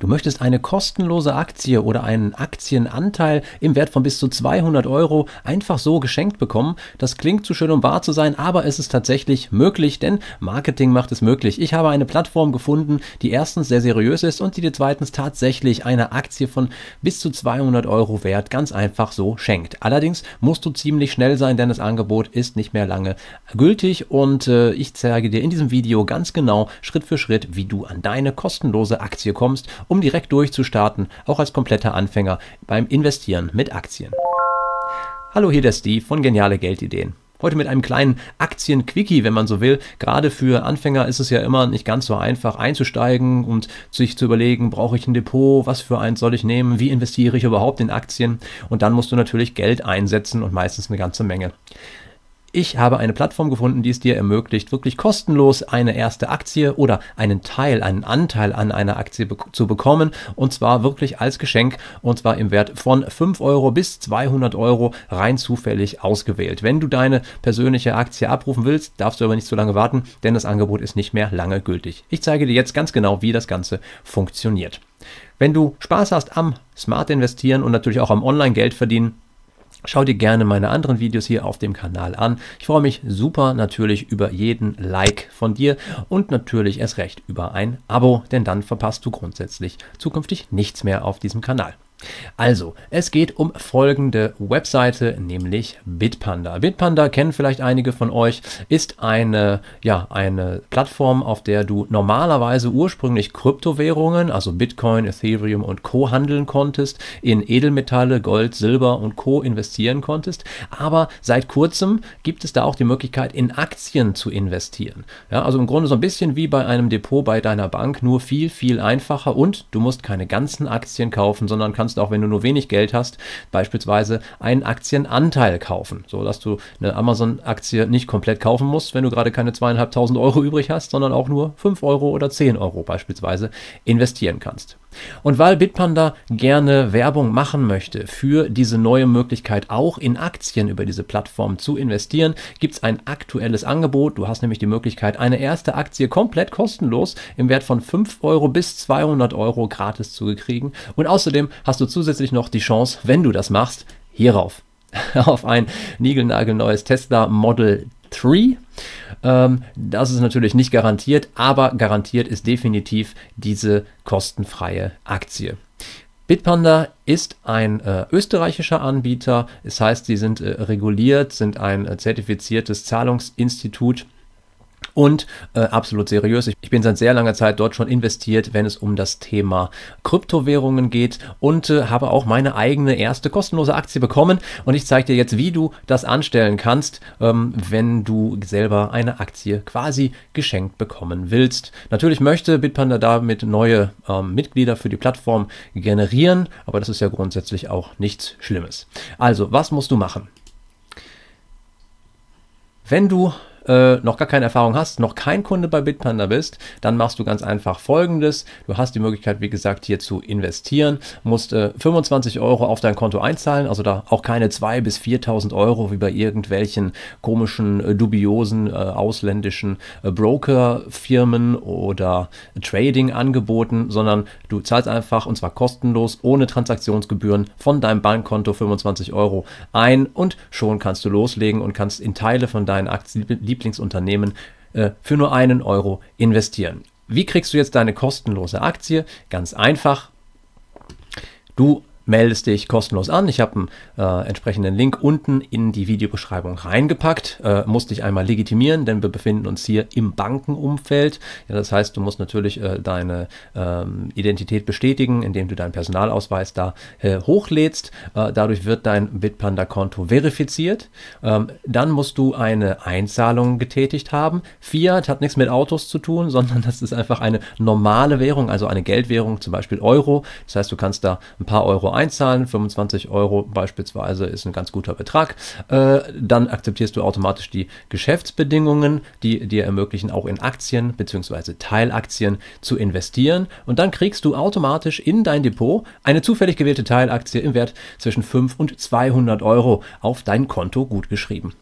Du möchtest eine kostenlose Aktie oder einen Aktienanteil im Wert von bis zu 200 Euro einfach so geschenkt bekommen. Das klingt zu schön, um wahr zu sein, aber es ist tatsächlich möglich, denn Marketing macht es möglich. Ich habe eine Plattform gefunden, die erstens sehr seriös ist und die dir zweitens tatsächlich eine Aktie von bis zu 200 Euro Wert ganz einfach so schenkt. Allerdings musst du ziemlich schnell sein, denn das Angebot ist nicht mehr lange gültig und äh, ich zeige dir in diesem Video ganz genau Schritt für Schritt, wie du an deine kostenlose Aktie kommst um direkt durchzustarten, auch als kompletter Anfänger beim Investieren mit Aktien. Hallo, hier der Steve von Geniale Geldideen. Heute mit einem kleinen Aktien-Quickie, wenn man so will. Gerade für Anfänger ist es ja immer nicht ganz so einfach einzusteigen und sich zu überlegen, brauche ich ein Depot, was für eins soll ich nehmen, wie investiere ich überhaupt in Aktien. Und dann musst du natürlich Geld einsetzen und meistens eine ganze Menge ich habe eine Plattform gefunden, die es dir ermöglicht, wirklich kostenlos eine erste Aktie oder einen Teil, einen Anteil an einer Aktie be zu bekommen und zwar wirklich als Geschenk und zwar im Wert von 5 Euro bis 200 Euro rein zufällig ausgewählt. Wenn du deine persönliche Aktie abrufen willst, darfst du aber nicht zu lange warten, denn das Angebot ist nicht mehr lange gültig. Ich zeige dir jetzt ganz genau, wie das Ganze funktioniert. Wenn du Spaß hast am Smart investieren und natürlich auch am Online Geld verdienen, Schau dir gerne meine anderen Videos hier auf dem Kanal an. Ich freue mich super natürlich über jeden Like von dir und natürlich erst recht über ein Abo, denn dann verpasst du grundsätzlich zukünftig nichts mehr auf diesem Kanal. Also, es geht um folgende Webseite, nämlich Bitpanda. Bitpanda kennen vielleicht einige von euch, ist eine, ja, eine Plattform, auf der du normalerweise ursprünglich Kryptowährungen, also Bitcoin, Ethereum und Co. handeln konntest, in Edelmetalle, Gold, Silber und Co. investieren konntest. Aber seit kurzem gibt es da auch die Möglichkeit, in Aktien zu investieren. Ja, also im Grunde so ein bisschen wie bei einem Depot bei deiner Bank, nur viel, viel einfacher und du musst keine ganzen Aktien kaufen, sondern kannst kannst, auch wenn du nur wenig Geld hast, beispielsweise einen Aktienanteil kaufen, sodass du eine Amazon-Aktie nicht komplett kaufen musst, wenn du gerade keine zweieinhalbtausend Euro übrig hast, sondern auch nur fünf Euro oder zehn Euro beispielsweise investieren kannst. Und weil Bitpanda gerne Werbung machen möchte für diese neue Möglichkeit, auch in Aktien über diese Plattform zu investieren, gibt es ein aktuelles Angebot. Du hast nämlich die Möglichkeit, eine erste Aktie komplett kostenlos im Wert von 5 Euro bis 200 Euro gratis zu kriegen. Und außerdem hast du du zusätzlich noch die Chance, wenn du das machst, hierauf. Auf ein niegelnagelneues Tesla Model 3. Ähm, das ist natürlich nicht garantiert, aber garantiert ist definitiv diese kostenfreie Aktie. Bitpanda ist ein äh, österreichischer Anbieter, das heißt, sie sind äh, reguliert, sind ein äh, zertifiziertes Zahlungsinstitut und äh, absolut seriös. Ich, ich bin seit sehr langer Zeit dort schon investiert, wenn es um das Thema Kryptowährungen geht und äh, habe auch meine eigene erste kostenlose Aktie bekommen. Und ich zeige dir jetzt, wie du das anstellen kannst, ähm, wenn du selber eine Aktie quasi geschenkt bekommen willst. Natürlich möchte Bitpanda damit neue ähm, Mitglieder für die Plattform generieren, aber das ist ja grundsätzlich auch nichts Schlimmes. Also, was musst du machen? Wenn du äh, noch gar keine Erfahrung hast, noch kein Kunde bei Bitpanda bist, dann machst du ganz einfach folgendes. Du hast die Möglichkeit, wie gesagt, hier zu investieren, musst äh, 25 Euro auf dein Konto einzahlen, also da auch keine 2.000 bis 4.000 Euro wie bei irgendwelchen komischen, äh, dubiosen, äh, ausländischen äh, Brokerfirmen oder Trading-Angeboten, sondern du zahlst einfach und zwar kostenlos, ohne Transaktionsgebühren von deinem Bankkonto 25 Euro ein und schon kannst du loslegen und kannst in Teile von deinen Aktien Lieblingsunternehmen äh, für nur einen Euro investieren. Wie kriegst du jetzt deine kostenlose Aktie? Ganz einfach. Du meldest dich kostenlos an. Ich habe einen äh, entsprechenden Link unten in die Videobeschreibung reingepackt. Äh, musst dich einmal legitimieren, denn wir befinden uns hier im Bankenumfeld. Ja, das heißt, du musst natürlich äh, deine ähm, Identität bestätigen, indem du deinen Personalausweis da äh, hochlädst. Äh, dadurch wird dein Bitpanda-Konto verifiziert. Ähm, dann musst du eine Einzahlung getätigt haben. Fiat hat nichts mit Autos zu tun, sondern das ist einfach eine normale Währung, also eine Geldwährung, zum Beispiel Euro. Das heißt, du kannst da ein paar Euro einzahlen. 25 Euro beispielsweise ist ein ganz guter Betrag. Äh, dann akzeptierst du automatisch die Geschäftsbedingungen, die dir ermöglichen, auch in Aktien bzw. Teilaktien zu investieren. Und dann kriegst du automatisch in dein Depot eine zufällig gewählte Teilaktie im Wert zwischen 5 und 200 Euro auf dein Konto gutgeschrieben.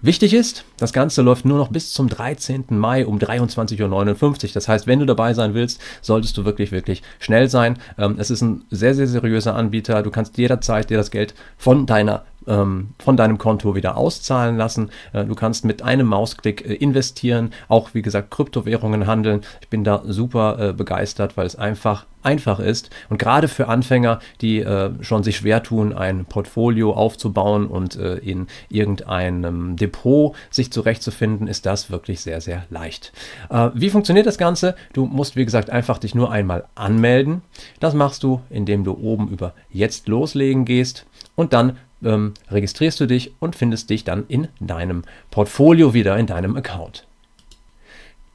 Wichtig ist, das Ganze läuft nur noch bis zum 13. Mai um 23.59 Uhr. Das heißt, wenn du dabei sein willst, solltest du wirklich, wirklich schnell sein. Ähm, es ist ein sehr, sehr seriöser Anbieter. Du kannst jederzeit dir das Geld von deiner ähm, von deinem Konto wieder auszahlen lassen. Äh, du kannst mit einem Mausklick äh, investieren, auch wie gesagt Kryptowährungen handeln. Ich bin da super äh, begeistert, weil es einfach einfach ist und gerade für Anfänger, die äh, schon sich schwer tun, ein Portfolio aufzubauen und äh, in irgendeinem Depot sich zurechtzufinden, ist das wirklich sehr, sehr leicht. Äh, wie funktioniert das Ganze? Du musst, wie gesagt, einfach dich nur einmal anmelden. Das machst du, indem du oben über Jetzt loslegen gehst und dann ähm, registrierst du dich und findest dich dann in deinem Portfolio wieder, in deinem Account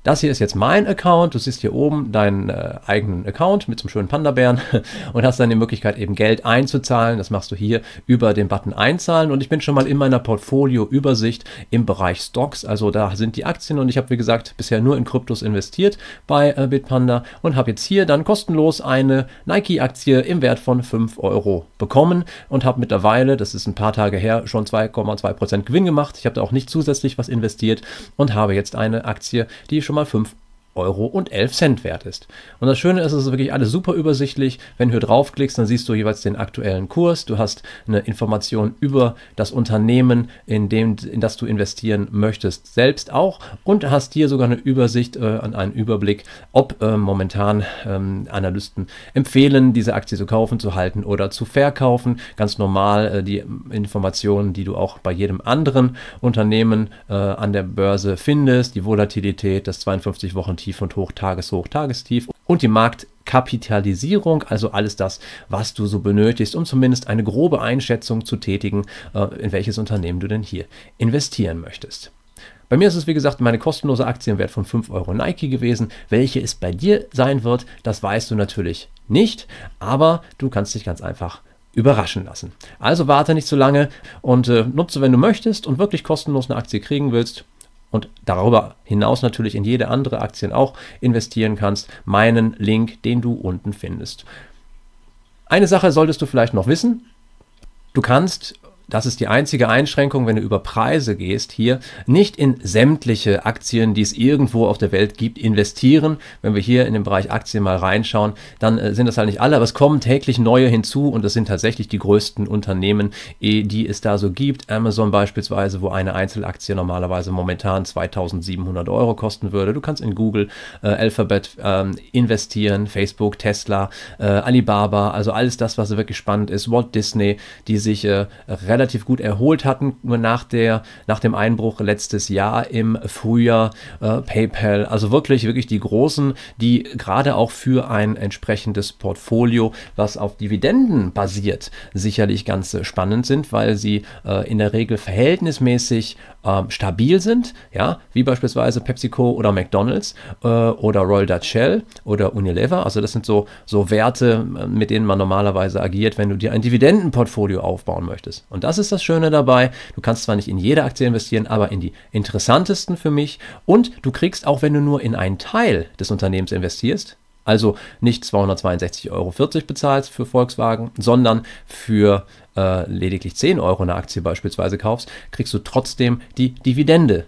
das hier ist jetzt mein Account. Du siehst hier oben deinen äh, eigenen Account mit zum schönen Panda-Bären und hast dann die Möglichkeit, eben Geld einzuzahlen. Das machst du hier über den Button Einzahlen. Und ich bin schon mal in meiner Portfolio-Übersicht im Bereich Stocks. Also da sind die Aktien und ich habe, wie gesagt, bisher nur in Kryptos investiert bei äh, Bitpanda und habe jetzt hier dann kostenlos eine Nike-Aktie im Wert von 5 Euro bekommen und habe mittlerweile, das ist ein paar Tage her, schon 2,2% Gewinn gemacht. Ich habe da auch nicht zusätzlich was investiert und habe jetzt eine Aktie, die schon schon mal fünf Euro und 11 Cent wert ist. Und das Schöne ist, es ist wirklich alles super übersichtlich. Wenn du hier draufklickst, dann siehst du jeweils den aktuellen Kurs. Du hast eine Information über das Unternehmen, in, dem, in das du investieren möchtest, selbst auch. Und hast hier sogar eine Übersicht, äh, einen Überblick, ob äh, momentan ähm, Analysten empfehlen, diese Aktie zu kaufen, zu halten oder zu verkaufen. Ganz normal äh, die Informationen, die du auch bei jedem anderen Unternehmen äh, an der Börse findest. Die Volatilität, das 52 Wochen Tagestief und tageshoch, tagestief und die Marktkapitalisierung, also alles das, was du so benötigst, um zumindest eine grobe Einschätzung zu tätigen, äh, in welches Unternehmen du denn hier investieren möchtest. Bei mir ist es, wie gesagt, meine kostenlose Aktie im Wert von 5 Euro Nike gewesen. Welche es bei dir sein wird, das weißt du natürlich nicht, aber du kannst dich ganz einfach überraschen lassen. Also warte nicht zu lange und äh, nutze, wenn du möchtest und wirklich kostenlos eine Aktie kriegen willst, und darüber hinaus natürlich in jede andere Aktien auch investieren kannst, meinen Link, den du unten findest. Eine Sache solltest du vielleicht noch wissen. Du kannst das ist die einzige Einschränkung, wenn du über Preise gehst hier, nicht in sämtliche Aktien, die es irgendwo auf der Welt gibt, investieren. Wenn wir hier in den Bereich Aktien mal reinschauen, dann äh, sind das halt nicht alle, aber es kommen täglich neue hinzu und es sind tatsächlich die größten Unternehmen, eh, die es da so gibt. Amazon beispielsweise, wo eine Einzelaktie normalerweise momentan 2700 Euro kosten würde. Du kannst in Google, äh, Alphabet äh, investieren, Facebook, Tesla, äh, Alibaba, also alles das, was wirklich spannend ist. Walt Disney, die sich äh, relativ gut erholt hatten, nach, der, nach dem Einbruch letztes Jahr im Frühjahr äh, PayPal. Also wirklich, wirklich die Großen, die gerade auch für ein entsprechendes Portfolio, was auf Dividenden basiert, sicherlich ganz spannend sind, weil sie äh, in der Regel verhältnismäßig äh, stabil sind, ja, wie beispielsweise PepsiCo oder McDonald's äh, oder Royal Dutch Shell oder Unilever. Also das sind so, so Werte, äh, mit denen man normalerweise agiert, wenn du dir ein Dividendenportfolio aufbauen möchtest. Und das ist das Schöne dabei. Du kannst zwar nicht in jede Aktie investieren, aber in die interessantesten für mich. Und du kriegst, auch wenn du nur in einen Teil des Unternehmens investierst, also nicht 262,40 Euro bezahlst für Volkswagen, sondern für äh, lediglich 10 Euro eine Aktie beispielsweise kaufst, kriegst du trotzdem die Dividende,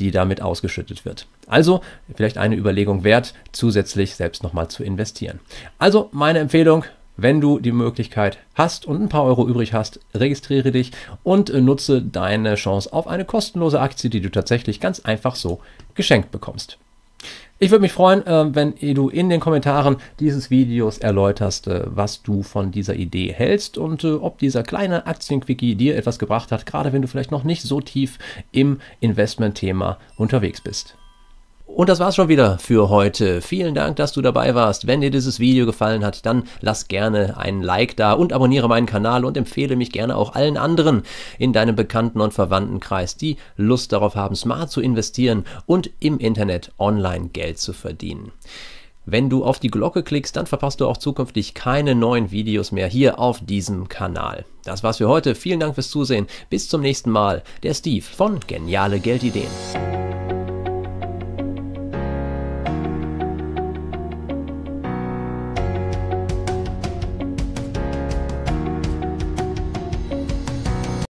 die damit ausgeschüttet wird. Also vielleicht eine Überlegung wert, zusätzlich selbst nochmal zu investieren. Also meine Empfehlung, wenn du die Möglichkeit hast und ein paar Euro übrig hast, registriere dich und äh, nutze deine Chance auf eine kostenlose Aktie, die du tatsächlich ganz einfach so geschenkt bekommst. Ich würde mich freuen, äh, wenn du in den Kommentaren dieses Videos erläuterst, äh, was du von dieser Idee hältst und ob dieser kleine Aktienquickie dir etwas gebracht hat, gerade wenn du vielleicht noch nicht so tief im Investmentthema unterwegs bist. Und das war's schon wieder für heute. Vielen Dank, dass du dabei warst. Wenn dir dieses Video gefallen hat, dann lass gerne einen Like da und abonniere meinen Kanal und empfehle mich gerne auch allen anderen in deinem Bekannten- und Verwandtenkreis, die Lust darauf haben, smart zu investieren und im Internet online Geld zu verdienen. Wenn du auf die Glocke klickst, dann verpasst du auch zukünftig keine neuen Videos mehr hier auf diesem Kanal. Das war's für heute. Vielen Dank fürs Zusehen. Bis zum nächsten Mal. Der Steve von Geniale Geldideen.